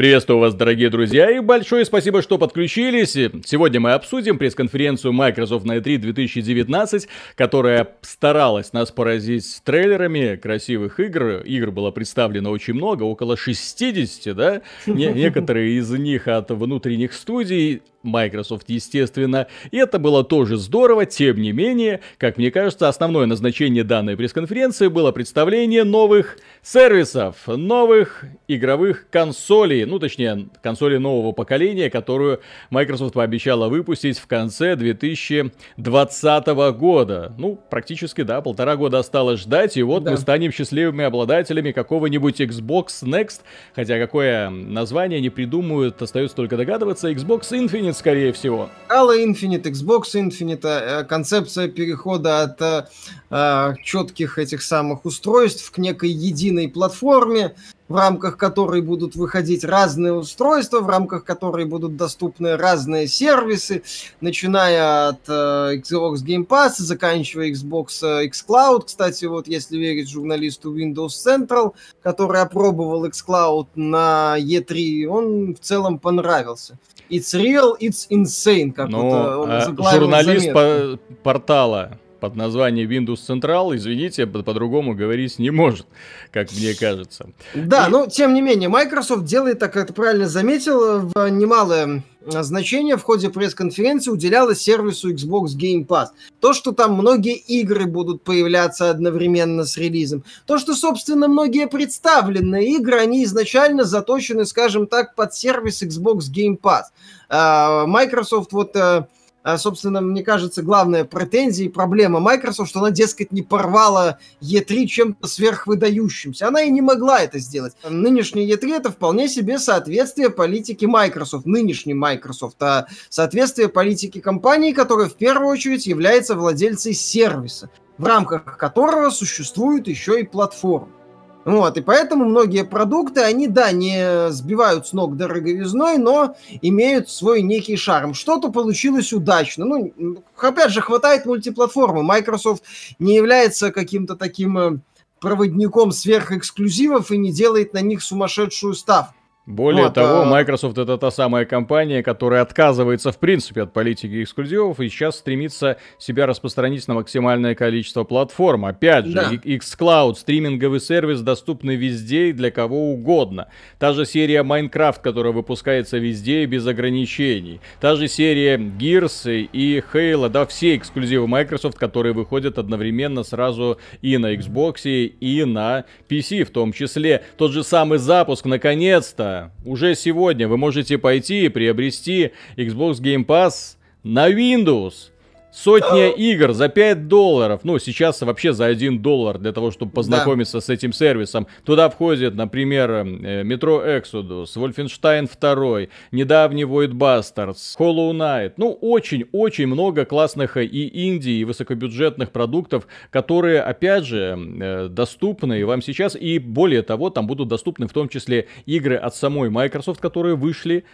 Приветствую вас, дорогие друзья, и большое спасибо, что подключились. Сегодня мы обсудим пресс-конференцию Microsoft на E3 2019, которая старалась нас поразить трейлерами красивых игр. Игр было представлено очень много, около 60, да? Не- некоторые из них от внутренних студий, Microsoft, естественно. И это было тоже здорово, тем не менее, как мне кажется, основное назначение данной пресс-конференции было представление новых сервисов, новых игровых консолей, ну точнее консоли нового поколения, которую Microsoft пообещала выпустить в конце 2020 года. Ну, практически, да, полтора года осталось ждать, и вот да. мы станем счастливыми обладателями какого-нибудь Xbox Next, хотя какое название не придумают, остается только догадываться, Xbox Infinite, скорее всего. Halo Infinite, Xbox Infinite, э, концепция перехода от э, э, четких этих самых устройств к некой единой платформе, в рамках которой будут выходить разные устройства, в рамках которой будут доступны разные сервисы, начиная от э, Xbox Game Pass, заканчивая Xbox э, xCloud. Кстати, вот если верить журналисту Windows Central, который опробовал xCloud на E3, он в целом понравился. It's real, it's insane, как Но, ну, вот э, он э, Журналист по- портала под названием Windows Central, извините, по-другому говорить не может, как мне кажется. Да, И... но ну, тем не менее, Microsoft делает, так как ты правильно заметил, в немалое э, значение в ходе пресс-конференции уделяло сервису Xbox Game Pass. То, что там многие игры будут появляться одновременно с релизом. То, что, собственно, многие представленные игры, они изначально заточены, скажем так, под сервис Xbox Game Pass. А, Microsoft вот э, Э, собственно, мне кажется, главная претензия и проблема Microsoft, что она, дескать, не порвала E3 чем-то сверхвыдающимся. Она и не могла это сделать. Нынешний E3 это вполне себе соответствие политике Microsoft, нынешней Microsoft, а соответствие политике компании, которая в первую очередь является владельцей сервиса, в рамках которого существует еще и платформа. Вот, и поэтому многие продукты, они, да, не сбивают с ног дороговизной, но имеют свой некий шарм. Что-то получилось удачно. Ну, опять же, хватает мультиплатформы. Microsoft не является каким-то таким э, проводником сверхэксклюзивов и не делает на них сумасшедшую ставку. Более вот, того, а, Microsoft это та самая компания, которая отказывается в принципе от политики эксклюзивов и сейчас стремится себя распространить на максимальное количество платформ. Опять же, да. xCloud, стриминговый сервис, доступный везде и для кого угодно. Та же серия Minecraft, которая выпускается везде и без ограничений. Та же серия Gears и Halo, да, все эксклюзивы Microsoft, которые выходят одновременно сразу и на Xbox, и на PC в том числе. Тот же самый запуск, наконец-то, уже сегодня вы можете пойти и приобрести Xbox Game Pass на Windows. Сотня игр за 5 долларов. Ну, сейчас вообще за 1 доллар для того, чтобы познакомиться да. с этим сервисом. Туда входит, например, Metro Exodus, Wolfenstein 2, недавний Void Bastards, Hollow Knight. Ну, очень-очень много классных и инди, и высокобюджетных продуктов, которые, опять же, эм, э, доступны вам сейчас. И более того, там будут доступны в том числе игры от самой Microsoft, которые вышли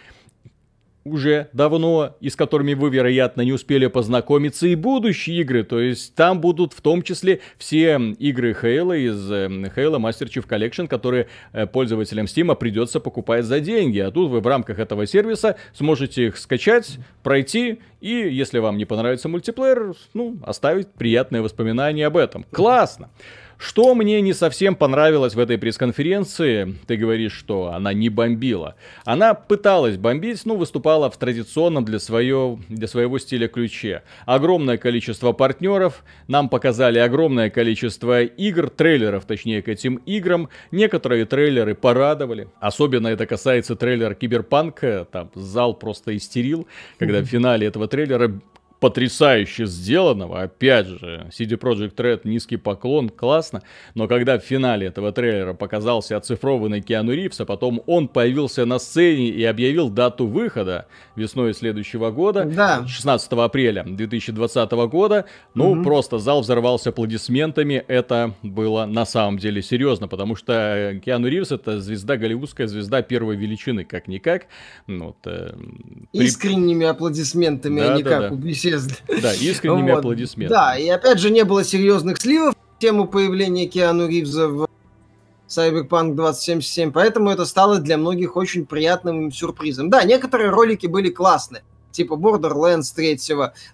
уже давно, и с которыми вы, вероятно, не успели познакомиться, и будущие игры. То есть там будут в том числе все игры Halo из эм, Halo Master Chief Collection, которые э, пользователям Steam придется покупать за деньги. А тут вы в рамках этого сервиса сможете их скачать, пройти, и если вам не понравится мультиплеер, ну, оставить приятные воспоминания об этом. Классно! Что мне не совсем понравилось в этой пресс-конференции, ты говоришь, что она не бомбила. Она пыталась бомбить, но выступала в традиционном для, свое, для своего стиля ключе. Огромное количество партнеров, нам показали огромное количество игр, трейлеров, точнее, к этим играм. Некоторые трейлеры порадовали. Особенно это касается трейлера Киберпанка, там зал просто истерил, когда в финале этого трейлера потрясающе сделанного, опять же, CD Project Red низкий поклон, классно, но когда в финале этого трейлера показался оцифрованный Киану Ривз, а потом он появился на сцене и объявил дату выхода весной следующего года, да. 16 апреля 2020 года, ну, угу. просто зал взорвался аплодисментами, это было на самом деле серьезно, потому что э, Киану Ривз это звезда голливудская, звезда первой величины, как-никак. Ну вот, э, при... Искренними аплодисментами, да, а не да, как да исчезли. Да, искренними вот. аплодисментами. Да, и опять же не было серьезных сливов в тему появления Киану Ривза в Cyberpunk 2077, поэтому это стало для многих очень приятным сюрпризом. Да, некоторые ролики были классные, типа Borderlands 3,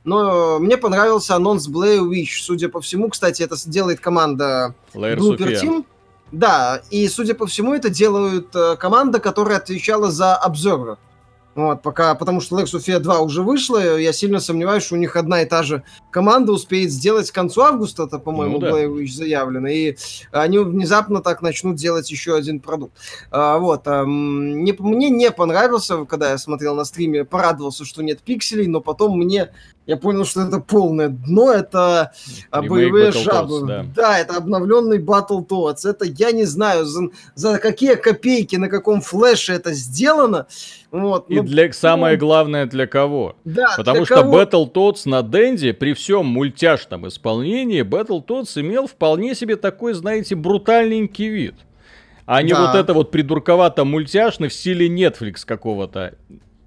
но мне понравился анонс Blair Witch. Судя по всему, кстати, это делает команда Lair Blooper Team. Да, и судя по всему, это делают э, команда, которая отвечала за Observer. Вот, пока, потому что Lex of 2 уже вышла, я сильно сомневаюсь, что у них одна и та же команда успеет сделать к концу августа, это, по-моему, ну, да. Blair заявлено, и они внезапно так начнут делать еще один продукт. А, вот, а, мне, мне не понравился, когда я смотрел на стриме, порадовался, что нет пикселей, но потом мне я понял, что это полное дно, это Remake а, боевые Battle жабы. да. да, это обновленный Battletoads. Это я не знаю, за, за какие копейки, на каком флеше это сделано. Вот, И ну, для, ну, самое главное, для кого? Да, Потому для что кого? Battletoads на Денде, при всем мультяшном исполнении, Battletoads имел вполне себе такой, знаете, брутальненький вид. А не да. вот это вот придурковато мультяшный в стиле Netflix какого-то.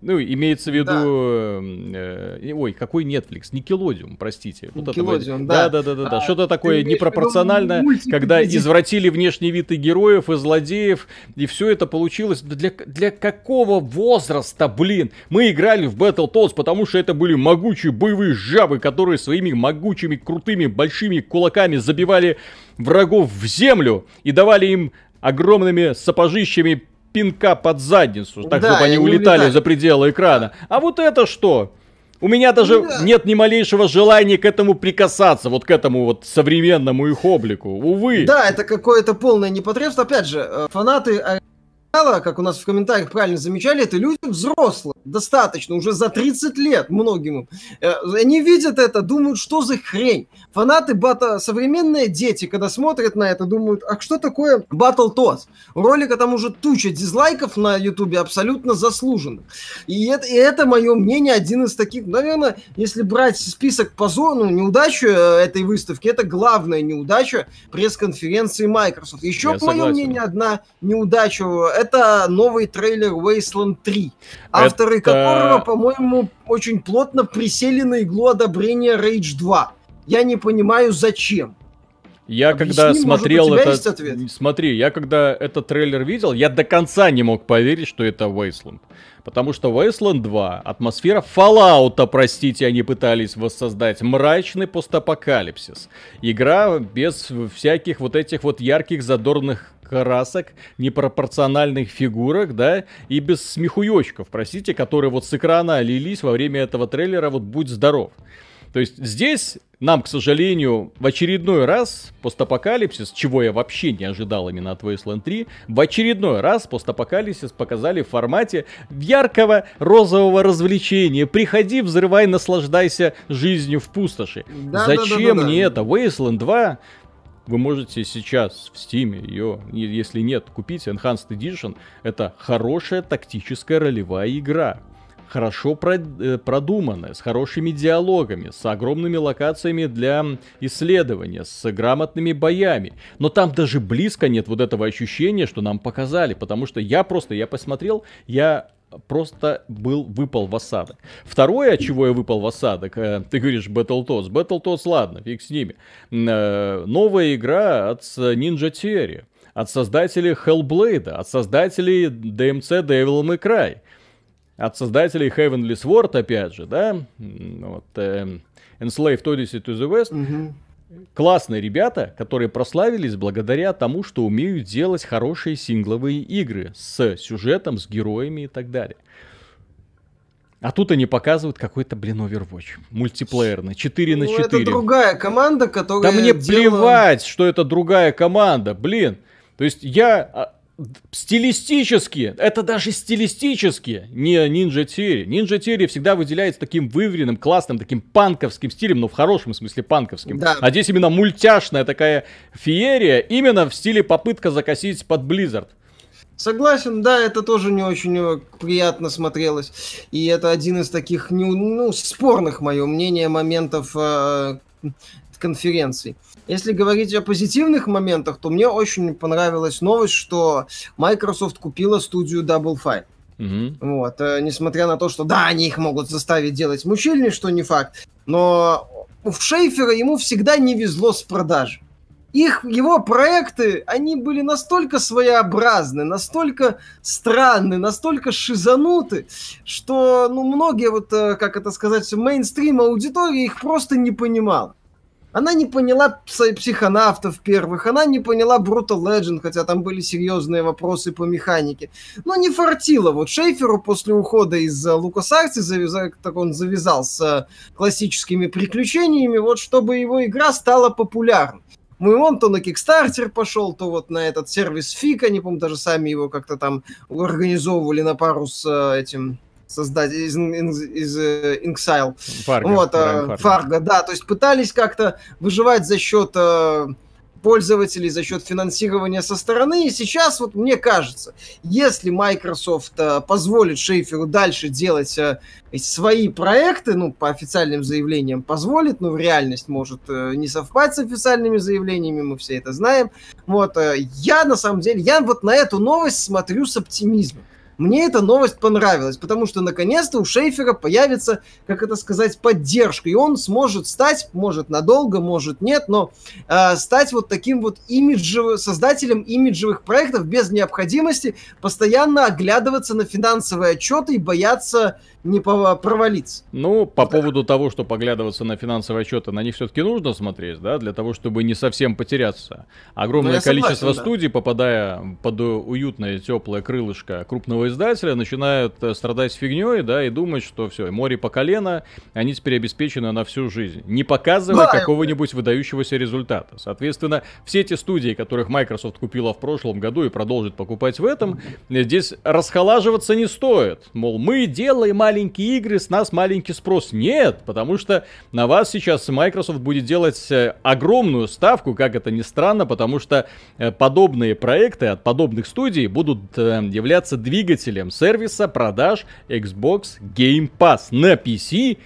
Ну, имеется в виду... Да. Эм, э, ой, какой Netflix? Никелодиум, простите. Никелодиум, вот да. Да, да, да, да. А, Что-то такое непропорциональное, когда извратили внешний вид и героев, и злодеев, и все это получилось. Для, для какого возраста, блин? Мы играли в Battletoads, потому что это были могучие боевые жабы, которые своими могучими, крутыми, большими кулаками забивали врагов в землю и давали им огромными сапожищами пинка под задницу, так, да, чтобы они улетали улетают. за пределы экрана. А вот это что? У меня даже ну да. нет ни малейшего желания к этому прикасаться, вот к этому вот современному их облику. Увы. Да, это какое-то полное непотребство. Опять же, э, фанаты а, начала, как у нас в комментариях правильно замечали, это люди взрослые, достаточно, уже за 30 лет многим. Э, они видят это, думают, что за хрень. Фанаты бата, современные дети, когда смотрят на это, думают, а что такое Battle Toss? У ролика там уже туча дизлайков на ютубе абсолютно заслуженно И это, и это мое мнение, один из таких, наверное, если брать список позор, ну, неудачу э, этой выставки, это главная неудача пресс-конференции Microsoft. Еще, Я по моему мнению, одна неудача э, это новый трейлер Wasteland 3, авторы Это... которого, по-моему, очень плотно присели на иглу одобрения Rage 2. Я не понимаю, зачем. Я Объясни, когда смотрел может, это, смотри, я когда этот трейлер видел, я до конца не мог поверить, что это Wasteland. Потому что Wasteland 2, атмосфера Fallout, простите, они пытались воссоздать, мрачный постапокалипсис. Игра без всяких вот этих вот ярких задорных красок, непропорциональных фигурок, да, и без смехуёчков, простите, которые вот с экрана лились во время этого трейлера, вот будь здоров. То есть здесь нам, к сожалению, в очередной раз постапокалипсис, чего я вообще не ожидал именно от Wasteland 3, в очередной раз постапокалипсис показали в формате яркого розового развлечения. Приходи, взрывай, наслаждайся жизнью в пустоши. Да, Зачем да, да, да, мне да. это? Wasteland 2 вы можете сейчас в Steam ее, если нет, купить Enhanced Edition. Это хорошая тактическая ролевая игра. Хорошо э, продуманная, с хорошими диалогами, с огромными локациями для исследования, с грамотными боями. Но там даже близко нет вот этого ощущения, что нам показали. Потому что я просто, я посмотрел, я просто был, выпал в осадок. Второе, от чего я выпал в осадок, э, ты говоришь Battletoads. Battletoads, ладно, фиг с ними. Э, новая игра от э, Ninja Theory, от создателей Hellblade, от создателей DMC Devil May Cry, от создателей Heavenly Sword, опять же, да, вот, э, Enslaved Odyssey to the West. Mm-hmm классные ребята, которые прославились благодаря тому, что умеют делать хорошие сингловые игры с сюжетом, с героями и так далее. А тут они показывают какой-то, блин, Overwatch. Мультиплеерный. 4 на 4. Ну, это другая команда, которая... Да мне делала... плевать, что это другая команда, блин. То есть я а, стилистически, это даже стилистически не Ninja Theory. Ninja Theory всегда выделяется таким выверенным, классным, таким панковским стилем, но в хорошем смысле панковским. Да. А здесь именно мультяшная такая феерия, именно в стиле попытка закосить под Blizzard. Согласен, да, это тоже не очень э, приятно смотрелось. И это один из таких, ну, спорных, мое мнение, моментов э, конференции. Если говорить о позитивных моментах, то мне очень понравилась новость, что Microsoft купила студию Double Fine. Угу. Вот, э, несмотря на то, что да, они их могут заставить делать мучильни, что не факт, но у Шейфера ему всегда не везло с продажей их, его проекты, они были настолько своеобразны, настолько странны, настолько шизануты, что, ну, многие, вот, э, как это сказать, мейнстрим аудитории их просто не понимала. Она не поняла психонавтов первых, она не поняла Brutal Legend, хотя там были серьезные вопросы по механике. Но не фартило. Вот Шейферу после ухода из LucasArts, э, завязал, так он завязал с классическими приключениями, вот чтобы его игра стала популярной. мы ну он то на Кикстартер пошел, то вот на этот сервис фика не помню даже сами его как-то там организовывали на пару с э, этим создать из, из, из э, Inxile. Фарго, вот, э, Фарго. Фарго, да. То есть пытались как-то выживать за счет э, пользователей, за счет финансирования со стороны. И сейчас, вот мне кажется, если Microsoft позволит Шейферу дальше делать свои проекты, ну, по официальным заявлениям позволит, но ну, в реальность может не совпать с официальными заявлениями, мы все это знаем. Вот, я на самом деле, я вот на эту новость смотрю с оптимизмом. Мне эта новость понравилась, потому что наконец-то у Шейфера появится, как это сказать, поддержка. И он сможет стать, может надолго, может нет, но э, стать вот таким вот имиджевым, создателем имиджевых проектов без необходимости постоянно оглядываться на финансовые отчеты и бояться не провалиться. Ну, по поводу того, что поглядываться на финансовые отчеты, на них все-таки нужно смотреть, да, для того, чтобы не совсем потеряться. Огромное ну, количество согласен, студий, да. попадая под уютное теплое крылышко крупного издателя, начинают э, страдать фигней, да, и думать, что все, море по колено, они теперь обеспечены на всю жизнь, не показывая какого-нибудь выдающегося результата. Соответственно, все эти студии, которых Microsoft купила в прошлом году и продолжит покупать в этом, э, здесь расхолаживаться не стоит. Мол, мы делаем маленькие маленькие игры, с нас маленький спрос. Нет, потому что на вас сейчас Microsoft будет делать э, огромную ставку, как это ни странно, потому что э, подобные проекты от подобных студий будут э, являться двигателем сервиса продаж Xbox Game Pass на PC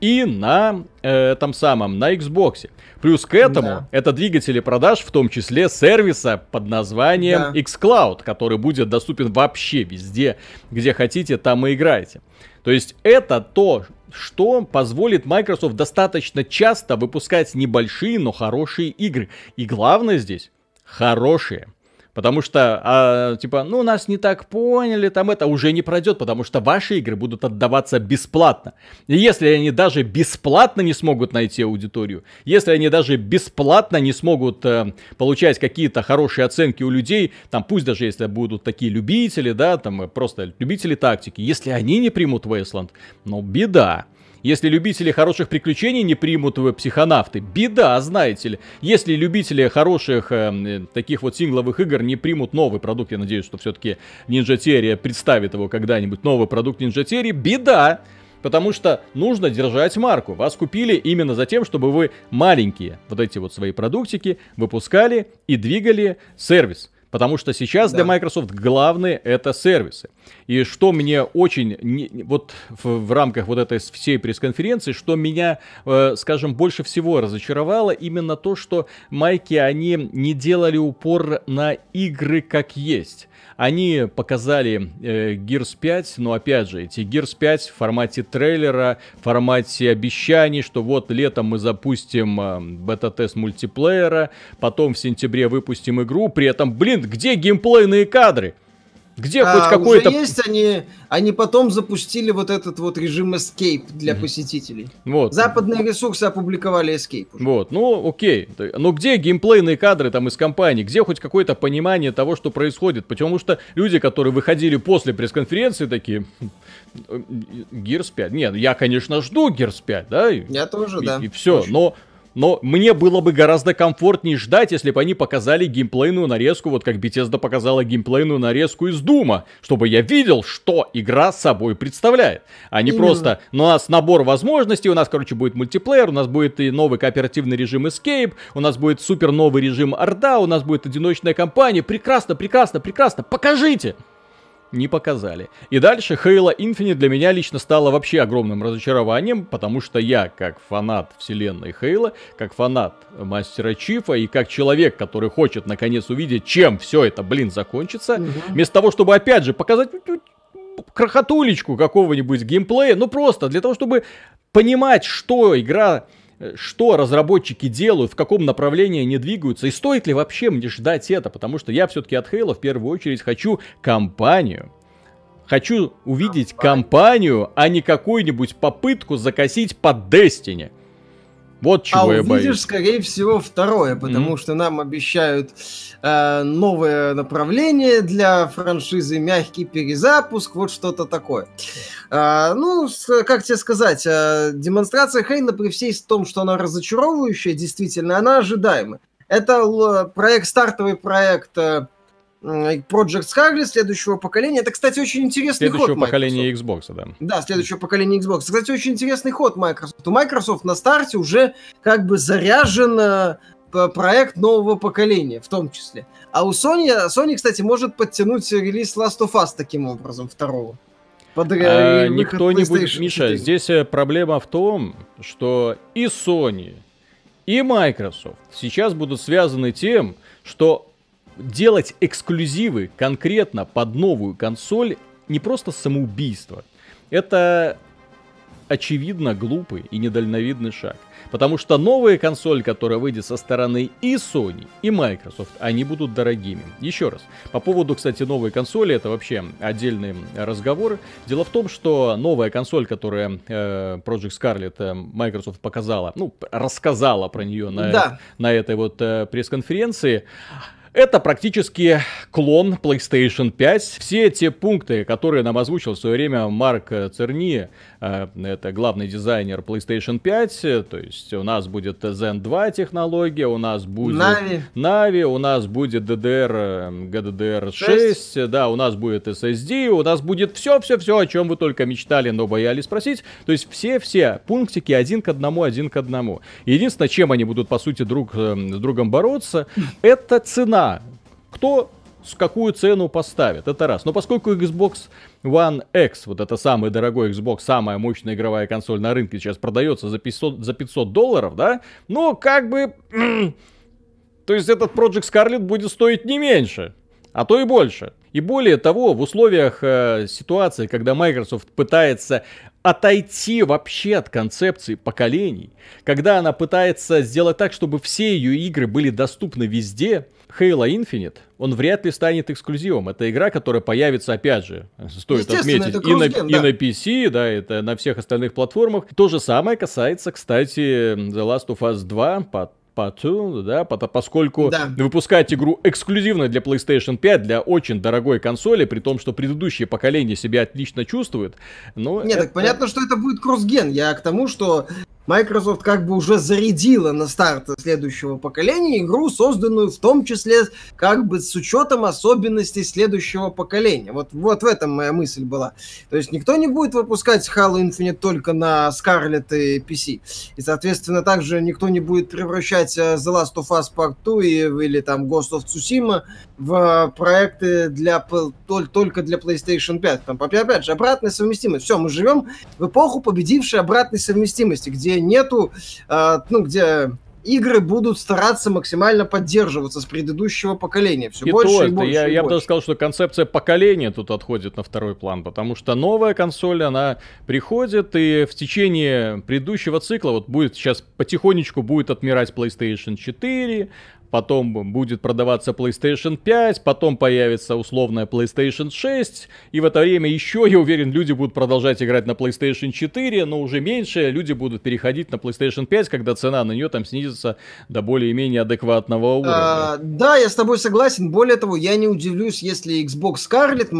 и на э, там самом, на Xbox. Плюс к этому, да. это двигатели продаж, в том числе сервиса под названием да. xCloud, который будет доступен вообще везде, где хотите, там и играете. То есть это то, что позволит Microsoft достаточно часто выпускать небольшие, но хорошие игры. И главное здесь хорошие. Потому что, а, типа, ну нас не так поняли, там это уже не пройдет, потому что ваши игры будут отдаваться бесплатно. И если они даже бесплатно не смогут найти аудиторию, если они даже бесплатно не смогут э, получать какие-то хорошие оценки у людей, там пусть даже если будут такие любители, да, там э, просто любители тактики, если они не примут Wasteland, ну беда. Если любители хороших приключений не примут в психонавты, беда, знаете ли. Если любители хороших э, э таких вот сингловых игр не примут новый продукт, я надеюсь, что все-таки Ninja Theory представит его когда-нибудь, новый продукт Ninja Theory, беда. Потому что нужно держать марку. Вас купили именно за тем, чтобы вы маленькие вот эти вот свои продуктики выпускали и двигали сервис. Потому что сейчас да. для Microsoft главные это сервисы. И что мне очень, не, вот в, в рамках вот этой всей пресс-конференции, что меня, э, скажем, больше всего разочаровало, именно то, что майки, они не делали упор на игры как есть. Они показали э, Gears 5, но опять же, эти Gears 5 в формате трейлера, в формате обещаний, что вот летом мы запустим э, бета-тест мультиплеера, потом в сентябре выпустим игру, при этом, блин, где геймплейные кадры? Где а, хоть какой-то... есть, они, они потом запустили вот этот вот режим Escape для mm-hmm. посетителей. Вот. Западные ресурсы опубликовали Escape. Уже. Вот, ну окей. Но где геймплейные кадры там из компании? Где хоть какое-то понимание того, что происходит? Потому что люди, которые выходили после пресс-конференции, такие... «Э, Gears 5. Нет, я, конечно, жду Gears 5, да? И, я тоже, и, да. И все, Очень. но но мне было бы гораздо комфортнее ждать, если бы они показали геймплейную нарезку, вот как Bethesda показала геймплейную нарезку из Дума, чтобы я видел, что игра собой представляет, а не Именно. просто «Ну, у нас набор возможностей, у нас, короче, будет мультиплеер, у нас будет и новый кооперативный режим Escape, у нас будет супер новый режим Орда, у нас будет одиночная кампания, прекрасно, прекрасно, прекрасно, покажите! не показали. И дальше Halo Infinite для меня лично стало вообще огромным разочарованием, потому что я, как фанат вселенной Halo, как фанат Мастера Чифа и как человек, который хочет наконец увидеть, чем все это, блин, закончится, угу. вместо того, чтобы опять же показать ну, ну, крохотулечку какого-нибудь геймплея, ну просто для того, чтобы понимать, что игра что разработчики делают, в каком направлении они двигаются, и стоит ли вообще мне ждать это, потому что я все-таки от Хейла в первую очередь хочу компанию. Хочу увидеть компанию, а не какую-нибудь попытку закосить под Destiny. Вот чего а я увидишь, боюсь. скорее всего, второе, потому mm-hmm. что нам обещают э, новое направление для франшизы, мягкий перезапуск, вот что-то такое. Э, ну, как тебе сказать, э, демонстрация Хейна при всей том, что она разочаровывающая, действительно, она ожидаема. Это э, проект, стартовый проект э, Э, Project Scarlet следующего поколения. Это, кстати, очень интересный следующего ход Следующего поколения Xbox, да. Да, следующего поколения Xbox. кстати, очень интересный ход Microsoft. У Microsoft на старте уже как бы заряжен э, проект нового поколения в том числе. А у Sony, Sony, кстати, может подтянуть релиз Last of Us таким образом, второго. Под, а, никто не будет... Миша, здесь проблема в том, что и Sony, и Microsoft сейчас будут связаны тем, что делать эксклюзивы конкретно под новую консоль не просто самоубийство. Это очевидно глупый и недальновидный шаг. Потому что новая консоль, которая выйдет со стороны и Sony, и Microsoft, они будут дорогими. Еще раз, по поводу, кстати, новой консоли, это вообще отдельный разговор. Дело в том, что новая консоль, которая э, Project Scarlett э, Microsoft показала, ну, рассказала про нее на, да. на этой вот э, пресс-конференции, это практически клон PlayStation 5. Все те пункты, которые нам озвучил в свое время Марк Церни, Э, это главный дизайнер PlayStation 5, то есть у нас будет Zen 2 технология, у нас будет Navi, Navi у нас будет DDR, GDDR 6, 6. да, у нас будет SSD, у нас будет все-все-все, о чем вы только мечтали, но боялись спросить. То есть все-все пунктики один к одному, один к одному. Единственное, чем они будут, по сути, друг эм, с другом бороться, это цена кто с какую цену поставят, это раз. Но поскольку Xbox One X, вот это самый дорогой Xbox, самая мощная игровая консоль на рынке сейчас продается за 500, за 500 долларов, да, ну как бы... То есть этот Project Scarlet будет стоить не меньше, а то и больше. И более того, в условиях э, ситуации, когда Microsoft пытается отойти вообще от концепции поколений, когда она пытается сделать так, чтобы все ее игры были доступны везде, Halo Infinite, он вряд ли станет эксклюзивом. Это игра, которая появится, опять же, стоит отметить, и, на, да. и на PC, да, это на всех остальных платформах. То же самое касается, кстати, The Last of Us 2 по Splatoon, да, поскольку да. выпускать игру эксклюзивно для PlayStation 5, для очень дорогой консоли, при том, что предыдущее поколение себя отлично чувствует, но... Нет, это... так понятно, что это будет кроссген. Я к тому, что Microsoft как бы уже зарядила на старт следующего поколения игру, созданную в том числе как бы с учетом особенностей следующего поколения. Вот, вот в этом моя мысль была. То есть никто не будет выпускать Halo Infinite только на Scarlett и PC. И, соответственно, также никто не будет превращать взять э, The Last of Us Part 2 или там Ghost of Tsushima в э, проекты для, только для PlayStation 5. Там, опять же, обратная совместимость. Все, мы живем в эпоху победившей обратной совместимости, где нету, э, ну, где игры будут стараться максимально поддерживаться с предыдущего поколения. Все и больше то, и больше. Я, и я бы даже сказал, что концепция поколения тут отходит на второй план, потому что новая консоль, она приходит, и в течение предыдущего цикла, вот будет сейчас потихонечку будет отмирать PlayStation 4, потом будет продаваться PlayStation 5, потом появится условная PlayStation 6, и в это время еще, я уверен, люди будут продолжать играть на PlayStation 4, но уже меньше, люди будут переходить на PlayStation 5, когда цена на нее там снизится до более-менее адекватного а, уровня. А, да, я с тобой согласен. Более того, я не удивлюсь, если Xbox Scarlett,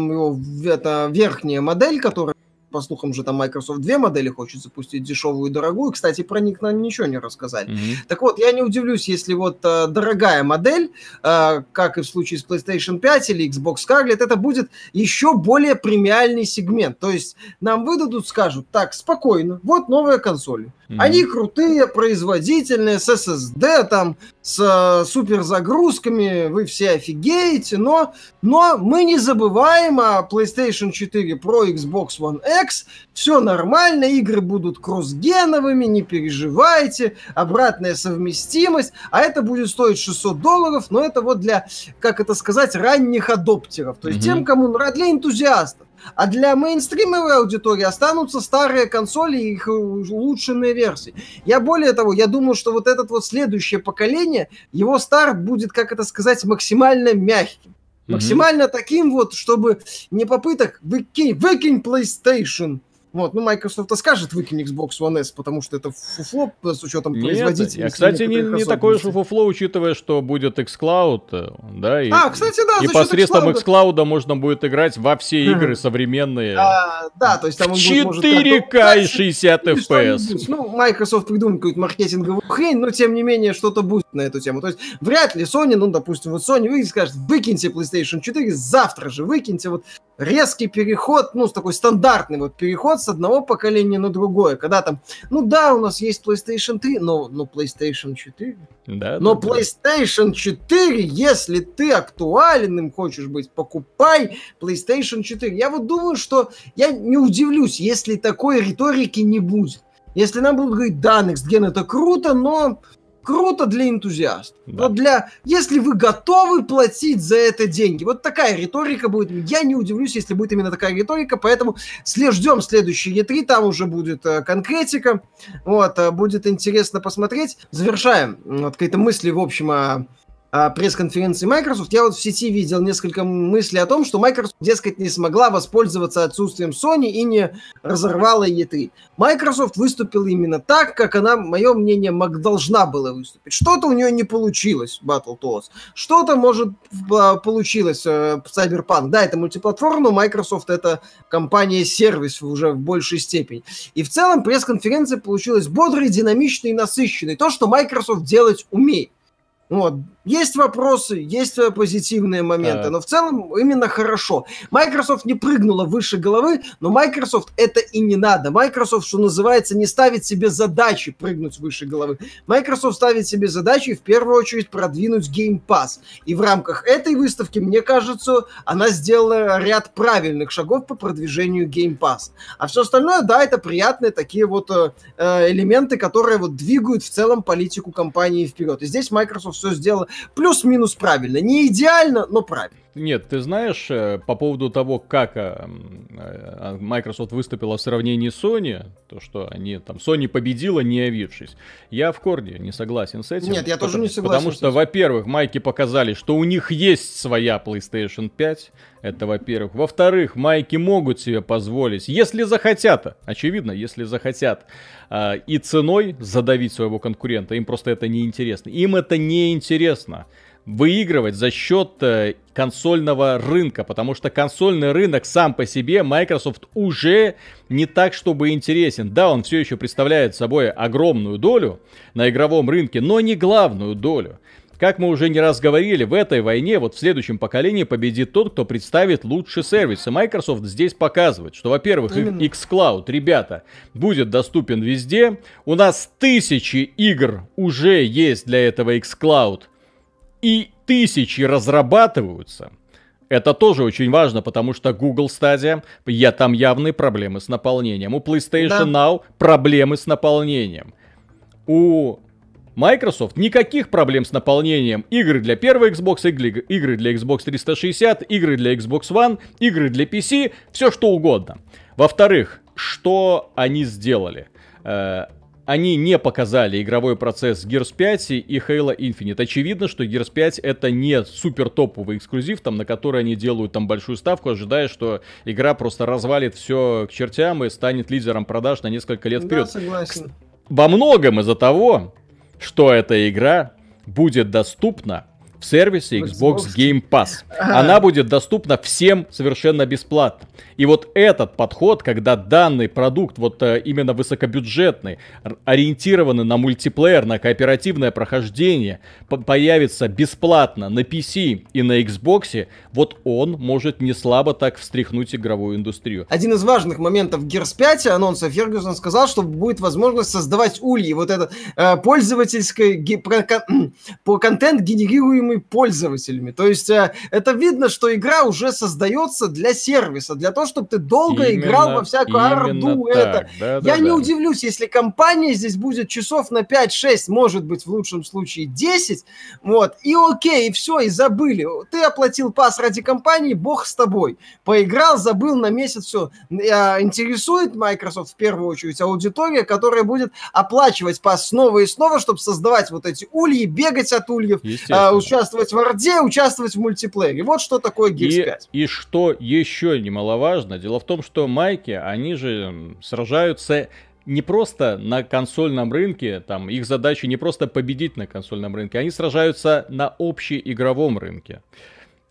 это верхняя модель, которая по слухам же там Microsoft две модели хочет запустить, дешевую и дорогую. Кстати, про них нам ничего не рассказали. Mm-hmm. Так вот, я не удивлюсь, если вот э, дорогая модель, э, как и в случае с PlayStation 5 или Xbox Scarlett, это будет еще более премиальный сегмент. То есть нам выдадут, скажут, так, спокойно, вот новая консоль. Mm-hmm. Они крутые, производительные, с SSD там, с э, супер загрузками, вы все офигеете, но, но мы не забываем о PlayStation 4 Pro, Xbox One X, все нормально, игры будут кроссгеновыми, не переживайте, обратная совместимость, а это будет стоить 600 долларов, но это вот для, как это сказать, ранних адоптеров, то есть mm-hmm. тем, кому для энтузиастов. А для мейнстримовой аудитории останутся старые консоли и их улучшенные версии. Я более того, я думаю, что вот этот вот следующее поколение, его старт будет, как это сказать, максимально мягким. Максимально mm-hmm. таким вот, чтобы не попыток выкинь, выкинь PlayStation, вот, ну, Microsoft скажет, выкинь Xbox One S, потому что это фуфло с учетом Нет, производителей. Я, а, кстати, не, не такое уж фуфло, учитывая, что будет xCloud, э, да, и, а, кстати, да, и посредством xCloud. xCloud можно будет играть во все игры современные. А, да, то есть там он 4К и 60 ну, FPS. Ну, Microsoft придумал какую-то маркетинговую хрень, но тем не менее что-то будет на эту тему. То есть вряд ли Sony, ну, допустим, вот Sony выйдет и скажет, выкиньте PlayStation 4 завтра же, выкиньте вот резкий переход, ну, такой стандартный вот переход с одного поколения на другое, когда там, ну да, у нас есть PlayStation 3, но, но PlayStation 4. Да, но да, PlayStation 4, если ты актуален им хочешь быть, покупай PlayStation 4. Я вот думаю, что я не удивлюсь, если такой риторики не будет. Если нам будут говорить, да, Next Gen это круто, но круто для энтузиаста, Да. Вот для, если вы готовы платить за это деньги, вот такая риторика будет. Я не удивлюсь, если будет именно такая риторика, поэтому ждем следующие E3, там уже будет э, конкретика. Вот, э, будет интересно посмотреть. Завершаем. Вот какие-то мысли, в общем, о а, пресс-конференции Microsoft, я вот в сети видел несколько мыслей о том, что Microsoft, дескать, не смогла воспользоваться отсутствием Sony и не разорвала E3. Microsoft выступила именно так, как она, мое мнение, должна была выступить. Что-то у нее не получилось в Battletoads, что-то, может, а, получилось э, Cyberpunk. Да, это мультиплатформа, но Microsoft это компания-сервис уже в большей степени. И в целом пресс-конференция получилась бодрой, динамичной и насыщенной. То, что Microsoft делать умеет. Вот. Есть вопросы, есть позитивные моменты, а... но в целом именно хорошо. Microsoft не прыгнула выше головы, но Microsoft это и не надо. Microsoft, что называется, не ставит себе задачи прыгнуть выше головы. Microsoft ставит себе задачи в первую очередь продвинуть Game Pass. И в рамках этой выставки, мне кажется, она сделала ряд правильных шагов по продвижению Game Pass. А все остальное, да, это приятные такие вот э, э, элементы, которые вот двигают в целом политику компании вперед. И здесь Microsoft все сделано плюс-минус правильно. Не идеально, но правильно. Нет, ты знаешь, э, по поводу того, как э, э, Microsoft выступила в сравнении с Sony, то, что они там, Sony победила, не овившись. Я в корне не согласен с этим. Нет, я тоже не согласен. Потому что, во-первых, майки показали, что у них есть своя PlayStation 5, это во-первых. Во-вторых, майки могут себе позволить, если захотят, очевидно, если захотят, и ценой задавить своего конкурента, им просто это неинтересно. Им это не неинтересно выигрывать за счет э, консольного рынка, потому что консольный рынок сам по себе Microsoft уже не так, чтобы интересен. Да, он все еще представляет собой огромную долю на игровом рынке, но не главную долю. Как мы уже не раз говорили, в этой войне, вот в следующем поколении победит тот, кто представит лучший сервис. И Microsoft здесь показывает, что, во-первых, Именно. xCloud, ребята, будет доступен везде. У нас тысячи игр уже есть для этого xCloud. И тысячи разрабатываются. Это тоже очень важно, потому что Google Stadia, я, там явные проблемы с наполнением. У PlayStation да. Now проблемы с наполнением. У Microsoft никаких проблем с наполнением игры для первой Xbox, игры для Xbox 360, игры для Xbox One, игры для PC, все что угодно. Во-вторых, что они сделали? Э, они не показали игровой процесс Gears 5 и Halo Infinite. Очевидно, что Gears 5 это не супер топовый эксклюзив, там, на который они делают там большую ставку, ожидая, что игра просто развалит все к чертям и станет лидером продаж на несколько лет вперед. Да, согласен. Во многом из-за того, что эта игра будет доступна в сервисе Xbox Game Pass. Она будет доступна всем совершенно бесплатно. И вот этот подход, когда данный продукт, вот э, именно высокобюджетный, ориентированный на мультиплеер, на кооперативное прохождение, появится бесплатно на PC и на Xbox, вот он может не слабо так встряхнуть игровую индустрию. Один из важных моментов Gears 5 анонса Фергюсон сказал, что будет возможность создавать ульи, вот этот э, пользовательский по контент генерируемый используемый пользователями. То есть э, это видно, что игра уже создается для сервиса, для того, чтобы ты долго именно, играл во всякую арду. Это. Да, да, Я да. не удивлюсь, если компания здесь будет часов на 5-6, может быть, в лучшем случае 10, вот, и окей, и все, и забыли. Ты оплатил пас ради компании, бог с тобой. Поиграл, забыл на месяц, все. Э, интересует Microsoft в первую очередь аудитория, которая будет оплачивать пас снова и снова, чтобы создавать вот эти ульи, бегать от ульев, а, участвовать в Орде, участвовать в мультиплеере. Вот что такое Gears и, 5. И что еще немаловажно, дело в том, что майки, они же сражаются не просто на консольном рынке, там их задача не просто победить на консольном рынке, они сражаются на общеигровом рынке.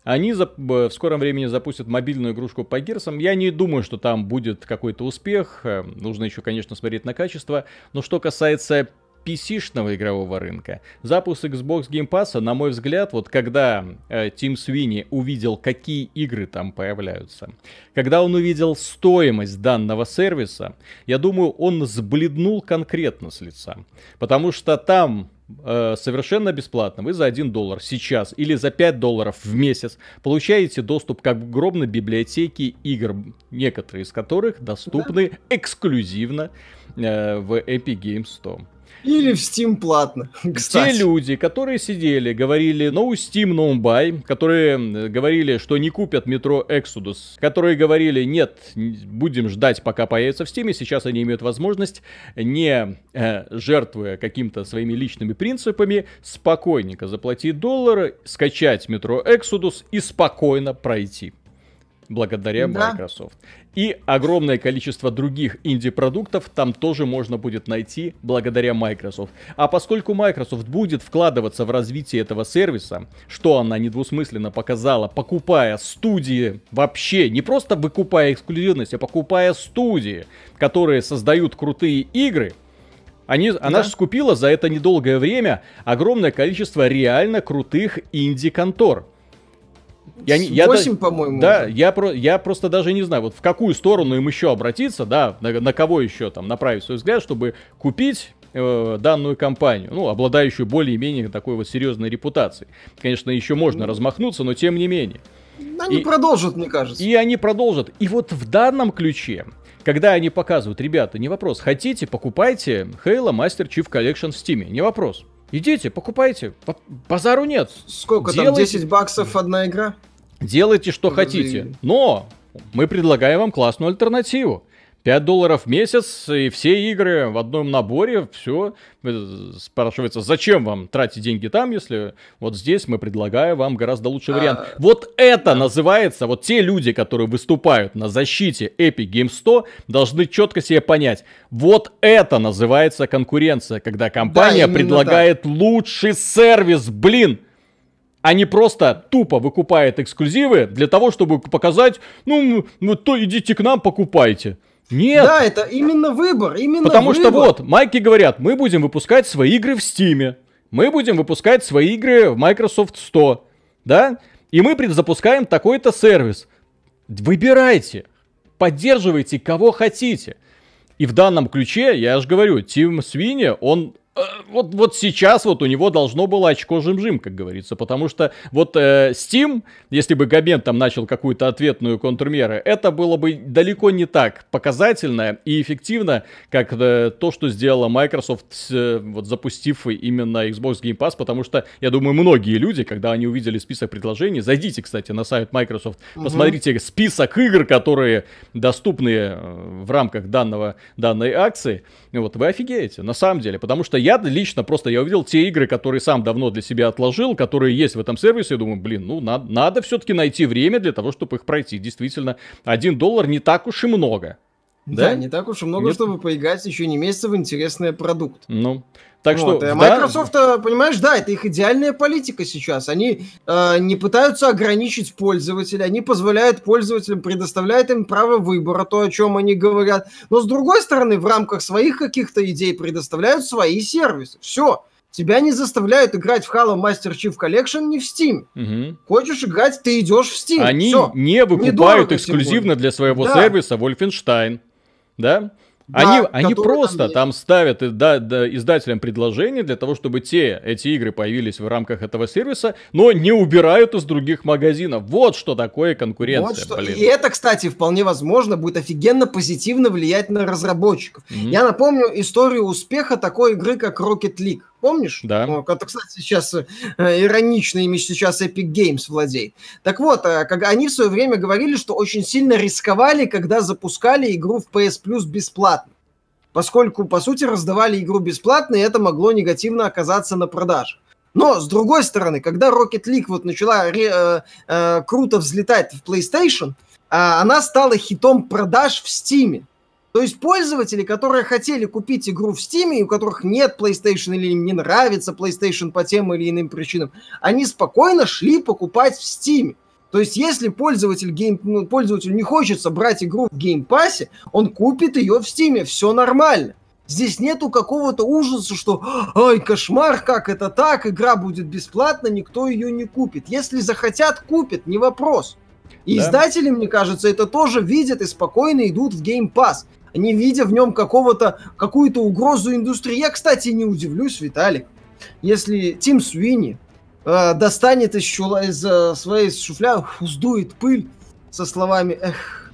Они э, в скором времени запустят мобильную игрушку по Гирсам. Я не думаю, что там будет какой-то успех. Э, нужно еще, конечно, смотреть на качество. Но что касается PC-шного игрового рынка. Запуск Xbox Game Pass, а, на мой взгляд, вот когда э, Тим Свини увидел, какие игры там появляются, когда он увидел стоимость данного сервиса, я думаю, он сбледнул конкретно с лица. Потому что там э, совершенно бесплатно, вы за 1 доллар сейчас или за 5 долларов в месяц получаете доступ к огромной библиотеке игр, некоторые из которых доступны эксклюзивно э, в Epic Games Store. Или в Steam платно, кстати. Те люди, которые сидели, говорили «No «Ну, Steam, no buy», которые э, говорили, что не купят метро Exodus, которые говорили «Нет, будем ждать, пока появится в Steam», сейчас они имеют возможность, не э, жертвуя каким-то своими личными принципами, спокойненько заплатить доллары, скачать метро Exodus и спокойно пройти благодаря да. Microsoft. И огромное количество других инди-продуктов там тоже можно будет найти благодаря Microsoft. А поскольку Microsoft будет вкладываться в развитие этого сервиса, что она недвусмысленно показала, покупая студии вообще, не просто выкупая эксклюзивность, а покупая студии, которые создают крутые игры, они, да. Она же скупила за это недолгое время огромное количество реально крутых инди-контор. Я, 8, я, 8, по-моему. Да, я, про, я просто даже не знаю, вот в какую сторону им еще обратиться, да, на, на кого еще там направить свой взгляд, чтобы купить э, данную компанию, ну, обладающую более-менее такой вот серьезной репутацией. Конечно, еще можно ну. размахнуться, но тем не менее. Они и, продолжат, мне кажется. И они продолжат. И вот в данном ключе, когда они показывают, ребята, не вопрос, хотите, покупайте Halo Master Chief Collection в Steam, не вопрос. Идите, покупайте. Базару нет. Сколько Делайте... там? 10 баксов одна игра? Делайте, что хотите. Но мы предлагаем вам классную альтернативу. 5 долларов в месяц и все игры в одном наборе, все. Э, спрашивается, зачем вам тратить деньги там, если вот здесь мы предлагаем вам гораздо лучший а, вариант. А... Вот это называется, вот те люди, которые выступают на защите Epic Game 100, должны четко себе понять, вот это называется конкуренция, когда компания да, предлагает так. лучший сервис, блин они а просто тупо выкупает эксклюзивы для того, чтобы показать, ну, ну то идите к нам, покупайте. Нет. Да, это именно выбор, именно Потому выбор. что вот, майки говорят, мы будем выпускать свои игры в Steam, мы будем выпускать свои игры в Microsoft 100, да? И мы предзапускаем такой-то сервис. Выбирайте, поддерживайте кого хотите. И в данном ключе, я же говорю, Тим Свини, он Э, вот, вот сейчас вот у него должно было очко жим-жим, как говорится, потому что вот э, Steam, если бы Габен там начал какую-то ответную контрмеру, это было бы далеко не так показательно и эффективно, как э, то, что сделала Microsoft, э, вот запустив именно Xbox Game Pass, потому что, я думаю, многие люди, когда они увидели список предложений, зайдите, кстати, на сайт Microsoft, угу. посмотрите список игр, которые доступны э, в рамках данного, данной акции, вот вы офигеете, на самом деле, потому что я лично просто, я увидел те игры, которые сам давно для себя отложил, которые есть в этом сервисе, я думаю, блин, ну, надо, надо все-таки найти время для того, чтобы их пройти. Действительно, один доллар не так уж и много. Да? да, не так уж и много, Нет. чтобы поиграть еще течение месяца в интересный продукт. Ну, так вот, что, Microsoft, да? Э, понимаешь, да, это их идеальная политика сейчас. Они э, не пытаются ограничить пользователя, они позволяют пользователям, предоставляют им право выбора, то, о чем они говорят. Но с другой стороны, в рамках своих каких-то идей предоставляют свои сервисы. Все. Тебя не заставляют играть в Halo Master Chief Collection не в Steam. Угу. Хочешь играть, ты идешь в Steam. Они Всё. не выкупают Недорого эксклюзивно для своего да. сервиса Wolfenstein. Да? Да, они они просто там, там ставят да, да, издателям предложение для того, чтобы те, эти игры появились в рамках этого сервиса, но не убирают из других магазинов. Вот что такое конкуренция. Вот что... Блин. И это, кстати, вполне возможно будет офигенно позитивно влиять на разработчиков. Mm-hmm. Я напомню историю успеха такой игры, как Rocket League. Помнишь? Да. Это, кстати, сейчас э, иронично, ими сейчас Epic Games владеет. Так вот, э, как они в свое время говорили, что очень сильно рисковали, когда запускали игру в PS Plus бесплатно. Поскольку, по сути, раздавали игру бесплатно, и это могло негативно оказаться на продаже. Но, с другой стороны, когда Rocket League вот начала э, э, круто взлетать в PlayStation, э, она стала хитом продаж в Steam. То есть пользователи, которые хотели купить игру в Steam, и у которых нет PlayStation или им не нравится PlayStation по тем или иным причинам, они спокойно шли покупать в Steam. То есть, если пользователь, гейм, ну, пользователю не хочется брать игру в Game геймпассе, он купит ее в Steam, все нормально. Здесь нету какого-то ужаса, что «Ай, кошмар, как это так? Игра будет бесплатно, никто ее не купит». Если захотят, купят, не вопрос. И да. издатели, мне кажется, это тоже видят и спокойно идут в Game Pass не видя в нем какого-то, какую-то угрозу индустрии. Я, кстати, не удивлюсь, Виталик, если Тим Суини э, достанет из, чула, из э, своей шуфля, сдует пыль со словами «Эх,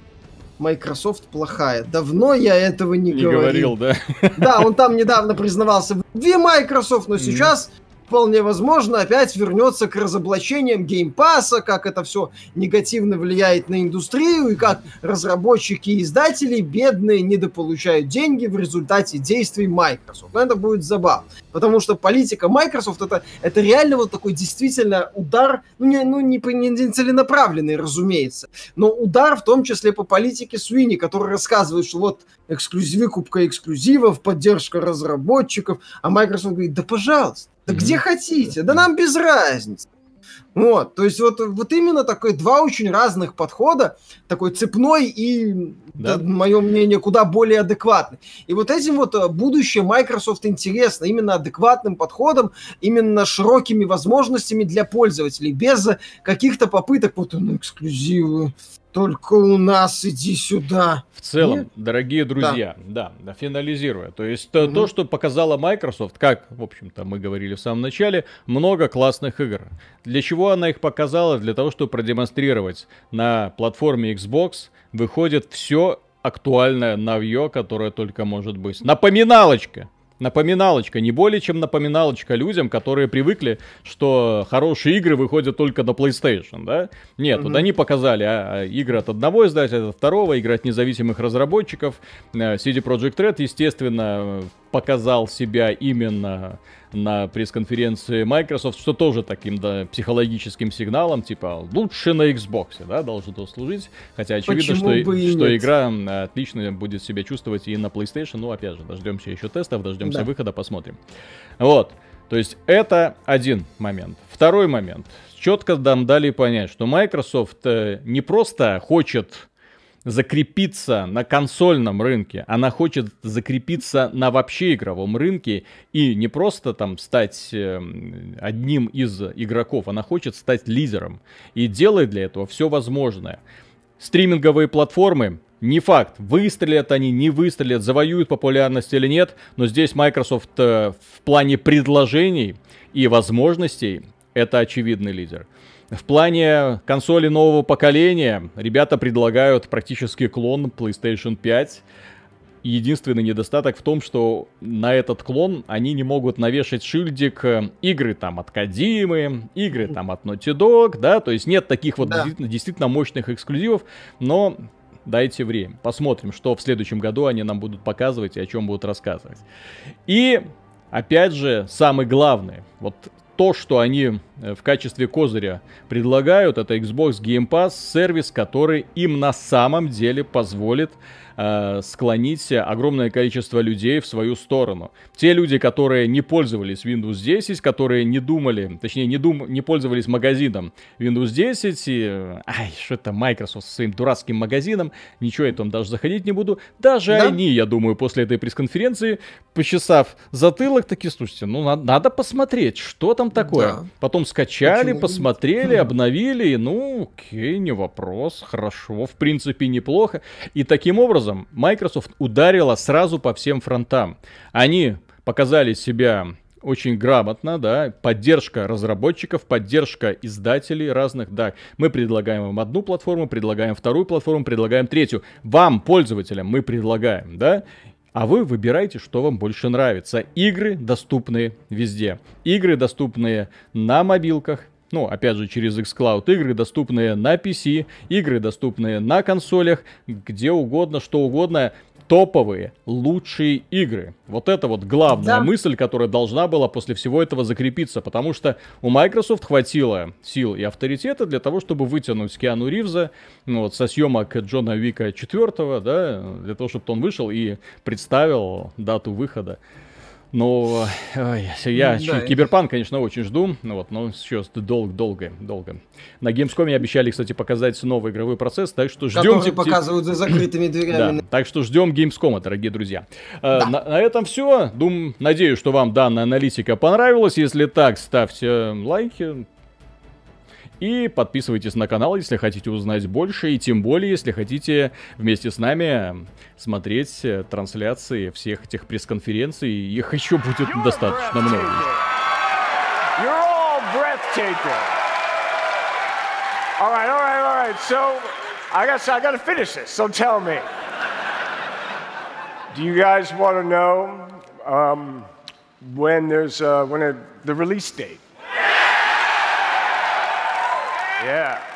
Microsoft плохая. Давно я этого не, не говорил. говорил, да? Да, он там недавно признавался в Microsoft, но mm-hmm. сейчас вполне возможно, опять вернется к разоблачениям геймпаса, как это все негативно влияет на индустрию и как разработчики и издатели бедные недополучают деньги в результате действий Microsoft. Но это будет забавно, потому что политика Microsoft это, это реально вот такой действительно удар, ну не, ну не, не, не целенаправленный, разумеется, но удар в том числе по политике Суини, который рассказывает, что вот эксклюзивы, кубка эксклюзивов, поддержка разработчиков, а Microsoft говорит, да пожалуйста, да mm где хотите, да нам без разницы. Вот, то есть вот, вот именно такой два очень разных подхода, такой цепной и, да. да, мое мнение, куда более адекватный. И вот этим вот э, будущее Microsoft интересно, именно адекватным подходом, именно широкими возможностями для пользователей, без каких-то попыток вот ну, эксклюзивы, только у нас, иди сюда. В целом, Нет? дорогие друзья, да. да, финализируя, то есть mm-hmm. то, что показала Microsoft, как, в общем-то, мы говорили в самом начале, много классных игр. Для чего она их показала? Для того, чтобы продемонстрировать на платформе Xbox выходит все актуальное новье, которое только может быть. Напоминалочка. Напоминалочка, не более чем напоминалочка людям, которые привыкли, что хорошие игры выходят только на PlayStation, да? Нет, mm-hmm. они показали а, а, игры от одного издателя, от второго, игры от независимых разработчиков. Э, CD Projekt Red, естественно, показал себя именно на пресс-конференции Microsoft, что тоже таким да, психологическим сигналом, типа лучше на Xbox, да, должно служить. Хотя очевидно, что, что игра отлично будет себя чувствовать и на PlayStation. Ну, опять же, дождемся еще тестов, дождемся да. выхода, посмотрим. Вот. То есть это один момент. Второй момент. Четко нам дали понять, что Microsoft э, не просто хочет закрепиться на консольном рынке, она хочет закрепиться на вообще игровом рынке и не просто там стать эм, одним из игроков, она хочет стать лидером и делает для этого все возможное. Стриминговые платформы не факт, выстрелят они, не выстрелят, завоюют популярность или нет, но здесь Microsoft э, в плане предложений и возможностей это очевидный лидер. В плане консоли нового поколения ребята предлагают практически клон PlayStation 5. Единственный недостаток в том, что на этот клон они не могут навешать шильдик э, игры там от Кадимы, игры там от Naughty Dog, да, то есть нет таких вот да. действительно, действительно мощных эксклюзивов, но дайте время. Посмотрим, что в следующем году они нам будут показывать и о чем будут рассказывать. И Опять же, самый главный, вот то, что они э, в качестве козыря предлагают, это Xbox Game Pass, сервис, который им на самом деле позволит э, склонить огромное количество людей в свою сторону. Те люди, которые не пользовались Windows 10, которые не думали, точнее, не, дум, не пользовались магазином Windows 10, и, ай, что это Microsoft со своим дурацким магазином, ничего я там даже заходить не буду. Даже да? они, я думаю, после этой пресс-конференции, почесав затылок, такие, слушайте, ну, надо, надо посмотреть, что там такое. Да. Потом скачали, Почему? посмотрели, обновили, и, ну, окей, не вопрос, хорошо, в принципе, неплохо. И таким образом образом Microsoft ударила сразу по всем фронтам. Они показали себя очень грамотно, да, поддержка разработчиков, поддержка издателей разных, да. Мы предлагаем вам одну платформу, предлагаем вторую платформу, предлагаем третью. Вам, пользователям, мы предлагаем, да. А вы выбираете, что вам больше нравится. Игры доступные везде. Игры доступные на мобилках, ну, опять же, через xCloud игры, доступные на PC, игры, доступные на консолях, где угодно, что угодно топовые, лучшие игры. Вот это вот главная да. мысль, которая должна была после всего этого закрепиться, потому что у Microsoft хватило сил и авторитета для того, чтобы вытянуть Киану Ривза ну, вот, со съемок Джона Вика 4, да, для того, чтобы он вышел и представил дату выхода. Но ой, я ну да. киберпанк, конечно, очень жду. Ну вот, но сейчас долго, долго, долго. На Gamescom обещали, кстати, показать новый игровой процесс, так что ждем. Который показывают за закрытыми дверями. Да, так что ждем Gamescom, дорогие друзья. Э, да. На, на этом все. Дум, надеюсь, что вам данная аналитика понравилась. Если так, ставьте лайки, и подписывайтесь на канал, если хотите узнать больше, и тем более, если хотите вместе с нами смотреть э, трансляции всех этих пресс-конференций. Их еще будет You're достаточно много. All right, all right, all right. So I guess I gotta finish this. So tell me, do you guys want to know um, when there's uh, when a, the release date? Yeah.